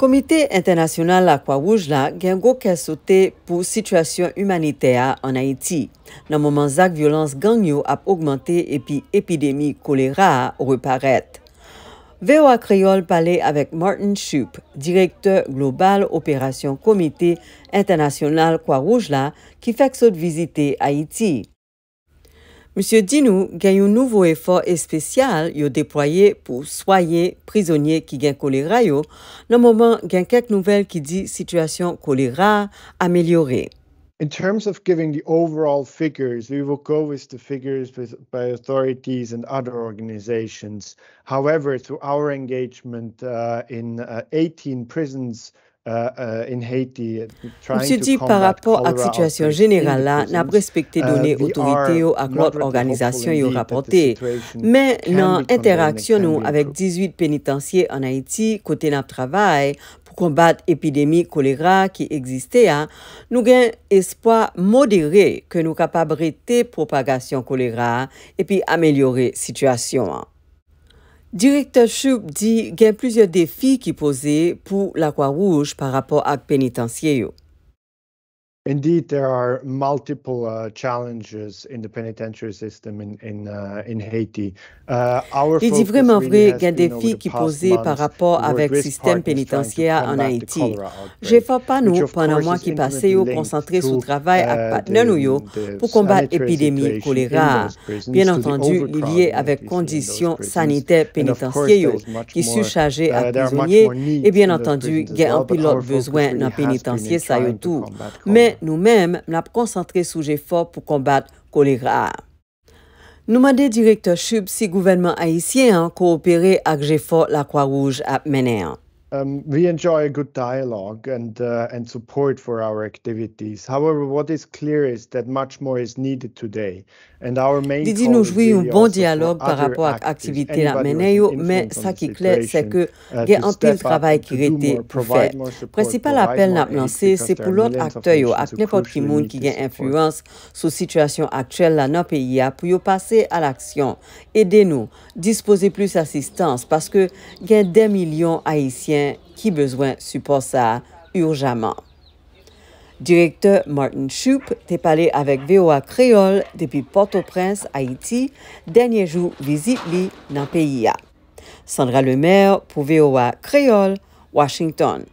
Komite internasyonal la Kwa Roujla gen gwo kesote pou sitwasyon humanitea an Haiti nan moman zak violans gangyo ap augmante epi epidemi kolera reparet. Veo ak reol pale avek Martin Shoup, direkte global operasyon komite internasyonal Kwa Roujla ki fek sot vizite Haiti. M. Dinou gagne un nouveau effort et spécial yo déployé pour soigner prisonniers qui gagnent choléra yo. Dans moment, gagne quelques nouvelles qui dit situation choléra améliorée. In terms of giving the overall figures, we will go with the figures by authorities and other organizations. However, through our engagement uh, in uh, 18 prisons, Ou se di par rapport ak situasyon jeneral la, nap respekte uh, donè otorite yo ak lot organizasyon yo rapote, men nan interaksyon nou avèk 18 penitansye an Haiti kote nap travay pou kombat epidemi kolera ki egziste ya, nou gen espwa modere ke nou kapab rete propagasyon kolera epi amelyore situasyon an. Direkter Choup di gen plizye defi ki pose pou la kwa rouj pa rapor ak penitensye yo. Indeed, there are multiple uh, challenges in the system in, uh, Haiti. Uh, il dit vraiment vrai qu'il y a des défis qui posé par rapport avec le système pénitentiaire en Haïti. J'ai fait pas nous pendant mois qui passé au concentré sur travail à partenaires pour combattre l'épidémie choléra. Bien entendu, lié avec conditions sanitaires pénitentiaires qui sont surchargées à prisonniers et bien entendu, il y a un pilote besoin dans pénitentiaire ça tout. Mais nou mèm mn ap konsantre sou GFOR pou kombat koligra. Nou mwade direktor chup si gouvenman Haitien koopere ak GFOR la Kwa Rouj ap mènen. Um, uh, Didi nou jwou yon bon diyalog par rapport ak aktivite la menen yo men sa ki klet se ke gen antil travay kirete pou fè. Precipal apel na planse se pou lot akte yo ak nepot ki moun ki gen influence sou situasyon akchel la nan peyi ya pou yo pase al aksyon. Ede nou, dispose plus asistans, paske gen den milyon haisyen ki bezwen supo sa urjaman. Direkte Martin Shoup te pale avèk VOA Kreyol depi Port-au-Prince, Haiti, denye jou vizit li nan peyi ya. Sandra Lemer pou VOA Kreyol, Washington.